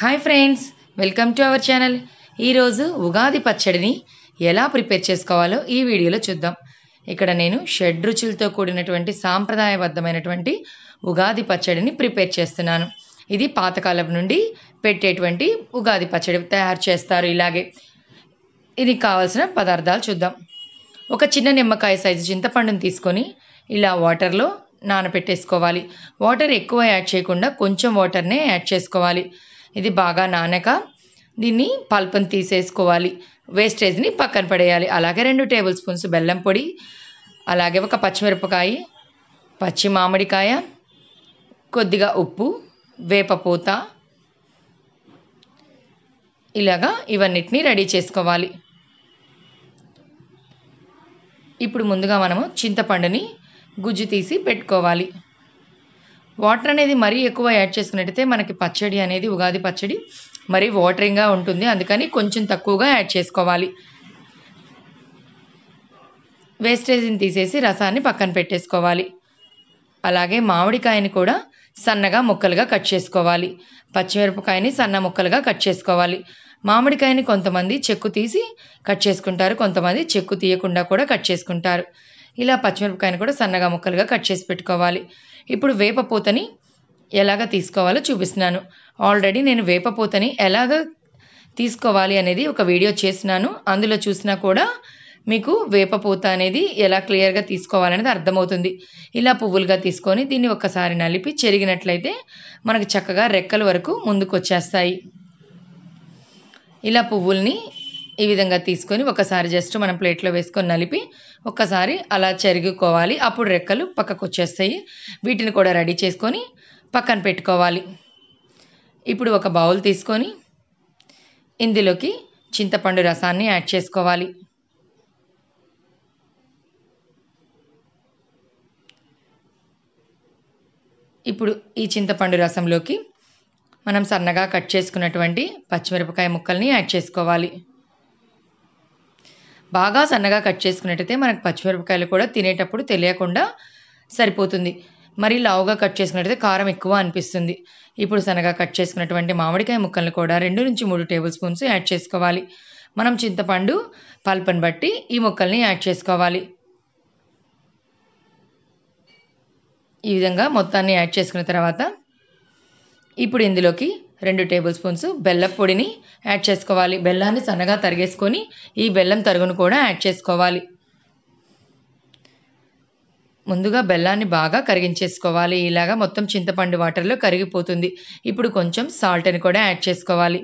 hi friends welcome to our channel ఈరోజు ఉగాది పచ్చడిని ఎలా ప్రిపేర్ చేసుకోవాలో ఈ వీడియోలో చూద్దాం ఇక్కడ నేను షెడ్ రుచులతో కూడినటువంటి సాంప్రదాయబద్ధమైనటువంటి ఉగాది పచ్చడిని ప్రిపేర్ చేస్తున్నాను ఇది పాతకాలం నుండి పెట్టేటువంటి ఉగాది పచ్చడి తయారు చేస్తారు ఇలాగే ఇది కావాల్సిన పదార్థాలు చూద్దాం ఒక చిన్న నిమ్మకాయ సైజు చింతపండుని తీసుకొని ఇలా వాటర్లో నానపెట్టేసుకోవాలి వాటర్ ఎక్కువ యాడ్ చేయకుండా కొంచెం వాటర్నే యాడ్ చేసుకోవాలి ఇది బాగా నానక దీన్ని పల్పుని తీసేసుకోవాలి వేస్టేజ్ని పక్కన పడేయాలి అలాగే రెండు టేబుల్ స్పూన్స్ బెల్లం పొడి అలాగే ఒక పచ్చిమిరపకాయ పచ్చి మామిడికాయ కొద్దిగా ఉప్పు వేపపూత ఇలాగా ఇవన్నిటిని రెడీ చేసుకోవాలి ఇప్పుడు ముందుగా మనము చింతపండుని గుజ్జు తీసి పెట్టుకోవాలి వాటర్ అనేది మరీ ఎక్కువ యాడ్ చేసుకున్నట్టయితే మనకి పచ్చడి అనేది ఉగాది పచ్చడి మరీ వాటరింగ్గా ఉంటుంది అందుకని కొంచెం తక్కువగా యాడ్ చేసుకోవాలి వేస్టేజ్ని తీసేసి రసాన్ని పక్కన పెట్టేసుకోవాలి అలాగే మామిడికాయని కూడా సన్నగా ముక్కలుగా కట్ చేసుకోవాలి పచ్చిమిరపకాయని సన్న ముక్కలుగా కట్ చేసుకోవాలి మామిడికాయని కొంతమంది చెక్కు తీసి కట్ చేసుకుంటారు కొంతమంది చెక్కు తీయకుండా కూడా కట్ చేసుకుంటారు ఇలా పచ్చిమిరపకాయని కూడా సన్నగా ముక్కలుగా కట్ చేసి పెట్టుకోవాలి ఇప్పుడు వేపపూతని ఎలాగ తీసుకోవాలో చూపిస్తున్నాను ఆల్రెడీ నేను వేపపూతని ఎలాగ తీసుకోవాలి అనేది ఒక వీడియో చేసినాను అందులో చూసినా కూడా మీకు వేపపూత అనేది ఎలా క్లియర్గా తీసుకోవాలనేది అర్థమవుతుంది ఇలా పువ్వులుగా తీసుకొని దీన్ని ఒక్కసారి నలిపి చెరిగినట్లయితే మనకు చక్కగా రెక్కల వరకు ముందుకు వచ్చేస్తాయి ఇలా పువ్వుల్ని ఈ విధంగా తీసుకొని ఒకసారి జస్ట్ మనం ప్లేట్లో వేసుకొని నలిపి ఒక్కసారి అలా చెరుగుకోవాలి అప్పుడు రెక్కలు పక్కకు వచ్చేస్తాయి వీటిని కూడా రెడీ చేసుకొని పక్కన పెట్టుకోవాలి ఇప్పుడు ఒక బౌల్ తీసుకొని ఇందులోకి చింతపండు రసాన్ని యాడ్ చేసుకోవాలి ఇప్పుడు ఈ చింతపండు రసంలోకి మనం సన్నగా కట్ చేసుకున్నటువంటి పచ్చిమిరపకాయ ముక్కల్ని యాడ్ చేసుకోవాలి బాగా సన్నగా కట్ చేసుకున్నట్టయితే మనకు పచ్చిమిరపకాయలు కూడా తినేటప్పుడు తెలియకుండా సరిపోతుంది మరి లావుగా కట్ చేసుకున్నట్టయితే కారం ఎక్కువ అనిపిస్తుంది ఇప్పుడు సన్నగా కట్ చేసుకున్నటువంటి మామిడికాయ ముక్కలను కూడా రెండు నుంచి మూడు టేబుల్ స్పూన్స్ యాడ్ చేసుకోవాలి మనం చింతపండు పల్పను బట్టి ఈ ముక్కల్ని యాడ్ చేసుకోవాలి ఈ విధంగా మొత్తాన్ని యాడ్ చేసుకున్న తర్వాత ఇప్పుడు ఇందులోకి రెండు టేబుల్ స్పూన్స్ బెల్లం పొడిని యాడ్ చేసుకోవాలి బెల్లాన్ని సన్నగా తరిగేసుకొని ఈ బెల్లం తరుగును కూడా యాడ్ చేసుకోవాలి ముందుగా బెల్లాన్ని బాగా కరిగించేసుకోవాలి ఇలాగా మొత్తం చింతపండు వాటర్లో కరిగిపోతుంది ఇప్పుడు కొంచెం సాల్ట్ని కూడా యాడ్ చేసుకోవాలి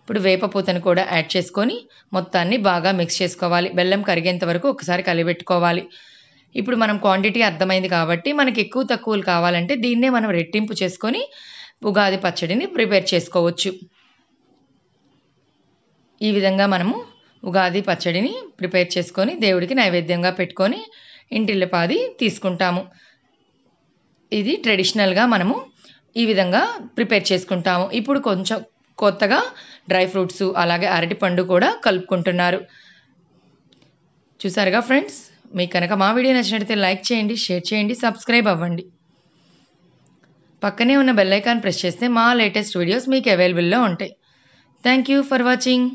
ఇప్పుడు వేపపూతను కూడా యాడ్ చేసుకొని మొత్తాన్ని బాగా మిక్స్ చేసుకోవాలి బెల్లం కరిగేంత వరకు ఒకసారి కలిపెట్టుకోవాలి ఇప్పుడు మనం క్వాంటిటీ అర్థమైంది కాబట్టి మనకి ఎక్కువ తక్కువలు కావాలంటే దీన్నే మనం రెట్టింపు చేసుకొని ఉగాది పచ్చడిని ప్రిపేర్ చేసుకోవచ్చు ఈ విధంగా మనము ఉగాది పచ్చడిని ప్రిపేర్ చేసుకొని దేవుడికి నైవేద్యంగా పెట్టుకొని ఇంటిల్లిపాది తీసుకుంటాము ఇది ట్రెడిషనల్గా మనము ఈ విధంగా ప్రిపేర్ చేసుకుంటాము ఇప్పుడు కొంచెం కొత్తగా డ్రై ఫ్రూట్స్ అలాగే అరటిపండు కూడా కలుపుకుంటున్నారు చూసారుగా ఫ్రెండ్స్ మీకు కనుక మా వీడియో నచ్చినట్లయితే లైక్ చేయండి షేర్ చేయండి సబ్స్క్రైబ్ అవ్వండి పక్కనే ఉన్న బెల్ ఐకాన్ ప్రెస్ చేస్తే మా లేటెస్ట్ వీడియోస్ మీకు అవైలబుల్లో ఉంటాయి థ్యాంక్ యూ ఫర్ వాచింగ్